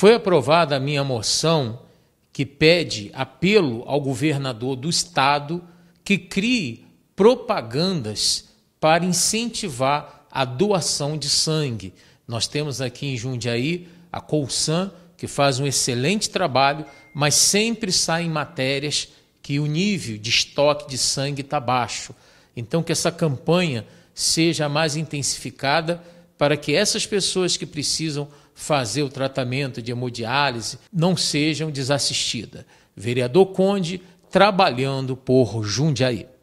Foi aprovada a minha moção que pede apelo ao governador do estado que crie propagandas para incentivar a doação de sangue. Nós temos aqui em Jundiaí a Colsan, que faz um excelente trabalho, mas sempre saem matérias que o nível de estoque de sangue está baixo. Então, que essa campanha seja mais intensificada para que essas pessoas que precisam fazer o tratamento de hemodiálise não sejam desassistidas. Vereador Conde trabalhando por Jundiaí.